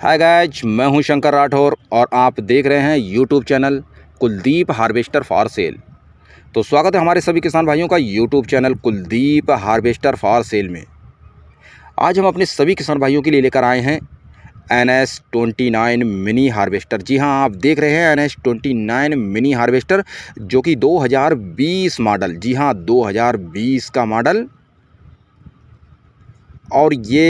hi guys मैं हूं शंकर राठौर और आप देख रहे हैं YouTube channel Kuldeep harvester for sale तो स्वागत है हमारे सभी किसान भाइयों का YouTube channel Kuldeep harvester for sale में आज हम अपने सभी किसान भाइयों के लिए लेकर आए हैं N S twenty nine mini harvester जी हाँ आप देख रहे हैं N S twenty nine mini harvester जो कि 2020 मॉडल जी हाँ 2020 का मॉडल और ये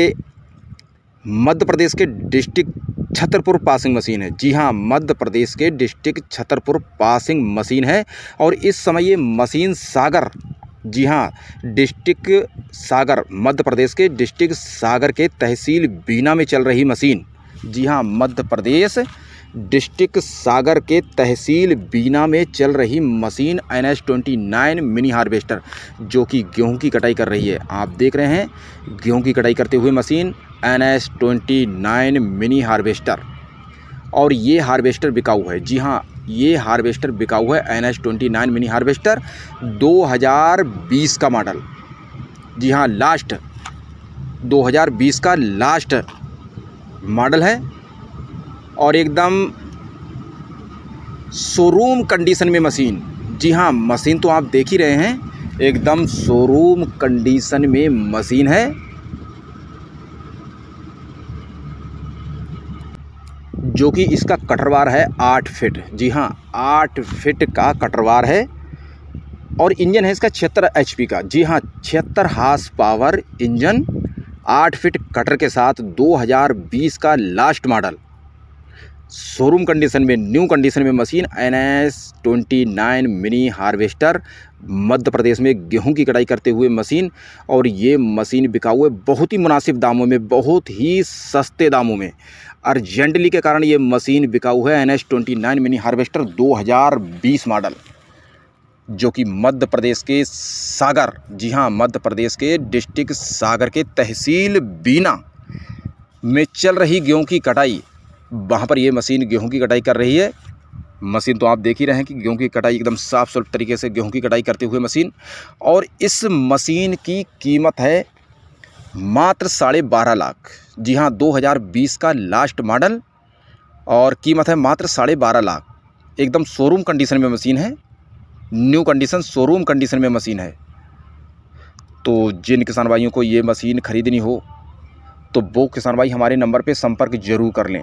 मध्य प्रदेश के डिस्ट्रिक्ट छतरपुर पासिंग मशीन है जी हाँ मध्य प्रदेश के डिस्ट्रिक्ट छतरपुर पासिंग मशीन है और इस समय ये मशीन सागर जी हाँ डिस्ट्रिक्ट सागर मध्य प्रदेश के डिस्ट्रिक्ट सागर के तहसील बीना में चल रही मशीन जी हाँ मध्य प्रदेश डिस्ट्रिक्ट सागर के तहसील बीना में चल रही machine N S twenty nine mini harvester जो कि गेहूं की कटाई कर रही है आप देख रहे हैं गेहूं की कटाई करते हुए machine N S twenty nine mini harvester और ये हार्वेस्टर बिकाऊ है जी हाँ ये हार्वेस्टर बिकाऊ है N S twenty nine mini harvester 2020 का मॉडल जी हाँ लास्ट 2020 का लास्ट मॉडल है और एकदम शोरूम कंडीशन में मशीन जी हाँ मशीन तो आप देख ही रहे हैं एकदम शोरूम कंडीशन में मशीन है जो कि इसका कटरवार है आठ फिट जी हाँ आठ फिट का कटरवार है और इंजन है इसका छिहत्तर एच का जी हाँ छिहत्तर हास पावर इंजन आठ फिट कटर के साथ 2020 का लास्ट मॉडल शोरूम कंडीशन में न्यू कंडीशन में machine N S twenty nine mini harvester Madhya Pradesh में गेहूं की कटाई करते हुए मशीन और ये मशीन बिका हुए बहुत ही मुनासिब दामों में बहुत ही सस्ते दामों में अर्जेंटली के कारण ये मशीन बिका हुआ है N S twenty nine mini harvester दो हज़ार बीस मॉडल जो कि मध्य प्रदेश के सागर जी हाँ मध्य प्रदेश के डिस्ट्रिक्ट सागर के तहसील बीना में चल रही गेहूँ की कटाई वहाँ पर ये मशीन गेहूँ की कटाई कर रही है मशीन तो आप देख ही रहे हैं कि गेहूं की कटाई एकदम साफ सुल्फ तरीके से गेहूं की कटाई करते हुए मशीन और इस मशीन की कीमत है मात्र साढ़े बारह लाख जी हाँ 2020 का लास्ट मॉडल और कीमत है मात्र साढ़े बारह लाख एकदम शोरूम कंडीशन में मशीन है न्यू कंडीशन शोरूम कंडीशन में मशीन है तो जिन किसान भाइयों को ये मशीन ख़रीदनी हो तो वो किसान भाई हमारे नंबर पे संपर्क जरूर कर लें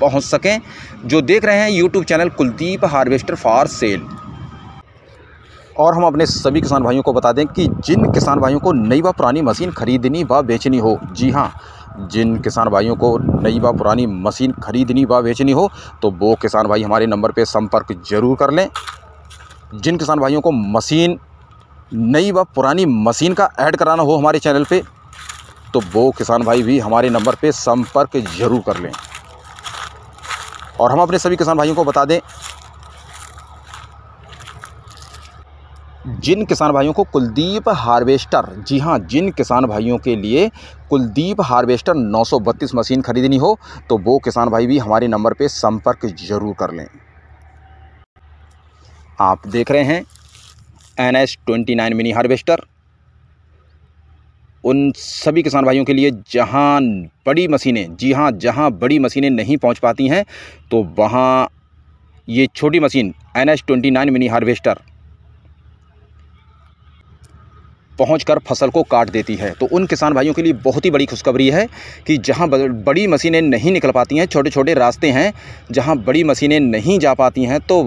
पहुंच सकें जो देख रहे हैं YouTube channel Kuldeep harvester for sale और हम अपने सभी किसान भाइयों को बता दें कि जिन किसान भाइयों को नई व पुरानी मशीन खरीदनी व बेचनी हो जी हाँ जिन किसान भाइयों को नई व पुरानी मशीन खरीदनी व बेचनी हो तो वो किसान भाई हमारे नंबर पर संपर्क जरूर कर लें जिन किसान भाइयों को मशीन नई व पुरानी मशीन का ऐड कराना हो हमारे चैनल पे तो वो किसान भाई भी हमारे नंबर पे संपर्क ज़रूर कर लें और हम अपने सभी किसान भाइयों को बता दें जिन किसान भाइयों को कुलदीप हार्वेस्टर जी हाँ जिन किसान भाइयों के लिए कुलदीप हार्वेस्टर 932 मशीन खरीदनी हो तो वो किसान भाई भी हमारे नंबर पे संपर्क जरूर कर लें आप देख रहे हैं N S twenty nine mini harvester उन सभी किसान भाइयों के लिए जहाँ बड़ी मशीनें जी हाँ जहाँ बड़ी मशीनें नहीं पहुँच पाती हैं तो वहाँ ये छोटी machine N H twenty nine mini harvester पहुँच कर फसल को काट देती है तो उन किसान भाइयों के लिए बहुत ही बड़ी खुशखबरी है कि जहाँ बड़ी मशीनें नहीं निकल पाती हैं छोटे छोटे रास्ते हैं जहाँ बड़ी मशीनें नहीं जा पाती हैं तो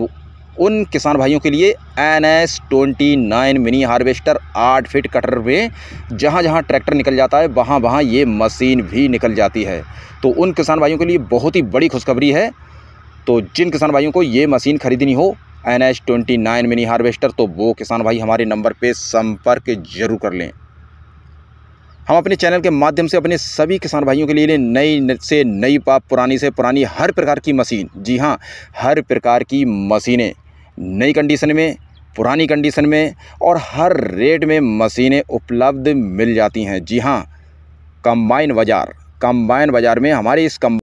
उन किसान भाइयों के लिए N S twenty nine mini harvester आठ फिट कटर में जहाँ जहाँ ट्रैक्टर निकल जाता है वहाँ वहाँ ये मशीन भी निकल जाती है तो उन किसान भाइयों के लिए बहुत ही बड़ी खुशखबरी है तो जिन किसान भाइयों को ये मशीन खरीदनी हो N H twenty nine mini harvester तो वो किसान भाई हमारे नंबर पे संपर्क जरूर कर लें हम अपने चैनल के माध्यम से अपने सभी किसान भाइयों के लिए नई से नई पाप पुरानी से पुरानी हर प्रकार की मशीन जी हाँ हर प्रकार की मशीनें नई कंडीशन में पुरानी कंडीशन में और हर रेट में मशीनें उपलब्ध मिल जाती हैं जी हाँ कंबाइन बाज़ार कंबाइन बाज़ार में हमारे इस कम